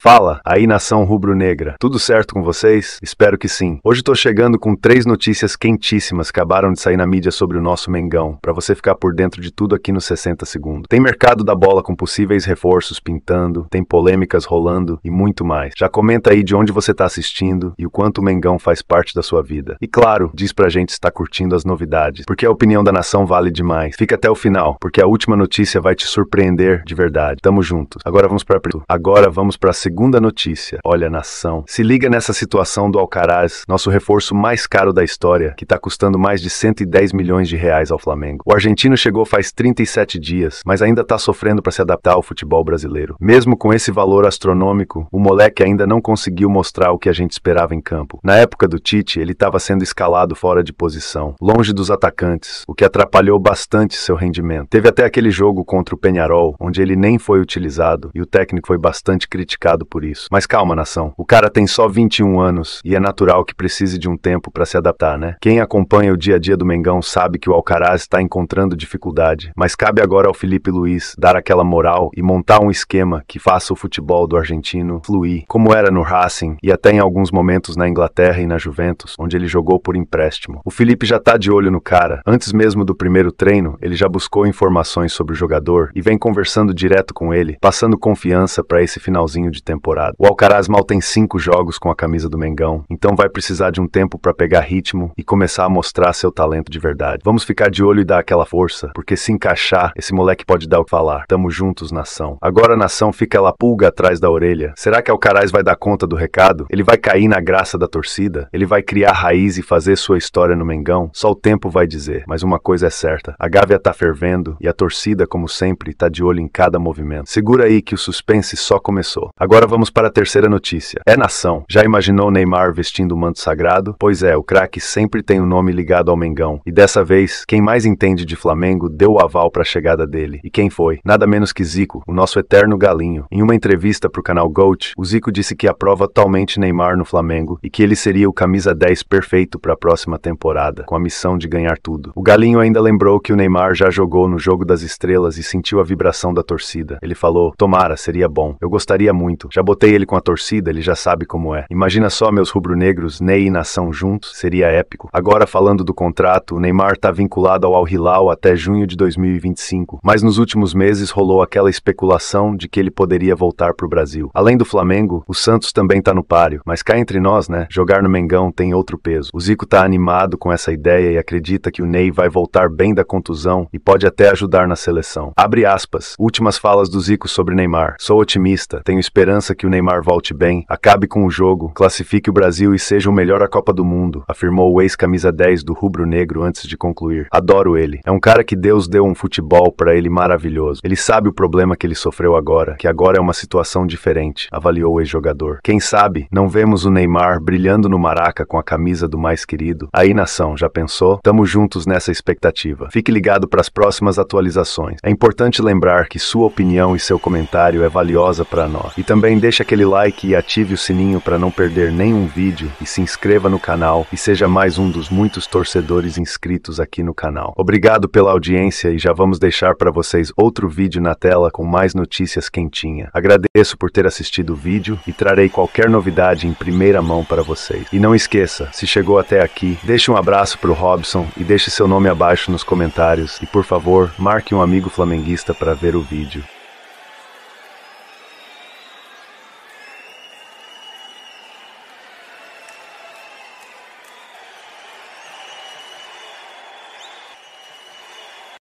Fala, aí nação rubro-negra. Tudo certo com vocês? Espero que sim. Hoje tô chegando com três notícias quentíssimas que acabaram de sair na mídia sobre o nosso Mengão, para você ficar por dentro de tudo aqui nos 60 segundos. Tem mercado da bola com possíveis reforços pintando, tem polêmicas rolando e muito mais. Já comenta aí de onde você tá assistindo e o quanto o Mengão faz parte da sua vida. E claro, diz pra gente se tá curtindo as novidades, porque a opinião da nação vale demais. Fica até o final, porque a última notícia vai te surpreender de verdade. Tamo juntos. Agora vamos para Agora vamos para segunda notícia. Olha, nação. Se liga nessa situação do Alcaraz, nosso reforço mais caro da história, que está custando mais de 110 milhões de reais ao Flamengo. O argentino chegou faz 37 dias, mas ainda está sofrendo para se adaptar ao futebol brasileiro. Mesmo com esse valor astronômico, o moleque ainda não conseguiu mostrar o que a gente esperava em campo. Na época do Tite, ele estava sendo escalado fora de posição, longe dos atacantes, o que atrapalhou bastante seu rendimento. Teve até aquele jogo contra o Penharol, onde ele nem foi utilizado e o técnico foi bastante criticado por isso. Mas calma, nação. O cara tem só 21 anos e é natural que precise de um tempo para se adaptar, né? Quem acompanha o dia a dia do Mengão sabe que o Alcaraz está encontrando dificuldade, mas cabe agora ao Felipe Luiz dar aquela moral e montar um esquema que faça o futebol do argentino fluir, como era no Racing e até em alguns momentos na Inglaterra e na Juventus, onde ele jogou por empréstimo. O Felipe já tá de olho no cara. Antes mesmo do primeiro treino, ele já buscou informações sobre o jogador e vem conversando direto com ele, passando confiança para esse finalzinho de temporada. O Alcaraz mal tem cinco jogos com a camisa do Mengão, então vai precisar de um tempo para pegar ritmo e começar a mostrar seu talento de verdade. Vamos ficar de olho e dar aquela força, porque se encaixar, esse moleque pode dar o que falar. Tamo juntos, nação. Agora a nação fica lá pulga atrás da orelha. Será que Alcaraz vai dar conta do recado? Ele vai cair na graça da torcida? Ele vai criar raiz e fazer sua história no Mengão? Só o tempo vai dizer, mas uma coisa é certa: a Gávea tá fervendo e a torcida, como sempre, tá de olho em cada movimento. Segura aí que o suspense só começou. Agora Agora vamos para a terceira notícia. É nação. Já imaginou Neymar vestindo o manto sagrado? Pois é, o craque sempre tem o um nome ligado ao Mengão. E dessa vez, quem mais entende de Flamengo deu o aval para a chegada dele. E quem foi? Nada menos que Zico, o nosso eterno galinho. Em uma entrevista para o canal Goat, o Zico disse que aprova totalmente Neymar no Flamengo e que ele seria o camisa 10 perfeito para a próxima temporada, com a missão de ganhar tudo. O galinho ainda lembrou que o Neymar já jogou no jogo das estrelas e sentiu a vibração da torcida. Ele falou: "Tomara, seria bom. Eu gostaria muito já botei ele com a torcida, ele já sabe como é. Imagina só meus rubro-negros, Ney e Nação juntos, seria épico. Agora falando do contrato, o Neymar está vinculado ao Al Hilal até junho de 2025, mas nos últimos meses rolou aquela especulação de que ele poderia voltar para o Brasil. Além do Flamengo, o Santos também está no páreo, mas cá entre nós, né, jogar no Mengão tem outro peso. O Zico está animado com essa ideia e acredita que o Ney vai voltar bem da contusão e pode até ajudar na seleção. Abre aspas. Últimas falas do Zico sobre Neymar. Sou otimista, tenho esperança esperança que o Neymar volte bem, acabe com o jogo, classifique o Brasil e seja o melhor à Copa do Mundo, afirmou o ex-camisa 10 do Rubro Negro antes de concluir. Adoro ele. É um cara que Deus deu um futebol para ele maravilhoso. Ele sabe o problema que ele sofreu agora, que agora é uma situação diferente, avaliou o ex-jogador. Quem sabe não vemos o Neymar brilhando no Maraca com a camisa do mais querido. Aí, nação, já pensou? Tamo juntos nessa expectativa. Fique ligado para as próximas atualizações. É importante lembrar que sua opinião e seu comentário é valiosa para nós. E também também deixa aquele like e ative o sininho para não perder nenhum vídeo e se inscreva no canal e seja mais um dos muitos torcedores inscritos aqui no canal. Obrigado pela audiência e já vamos deixar para vocês outro vídeo na tela com mais notícias quentinha. Agradeço por ter assistido o vídeo e trarei qualquer novidade em primeira mão para vocês. E não esqueça, se chegou até aqui, deixe um abraço para o Robson e deixe seu nome abaixo nos comentários e por favor, marque um amigo flamenguista para ver o vídeo.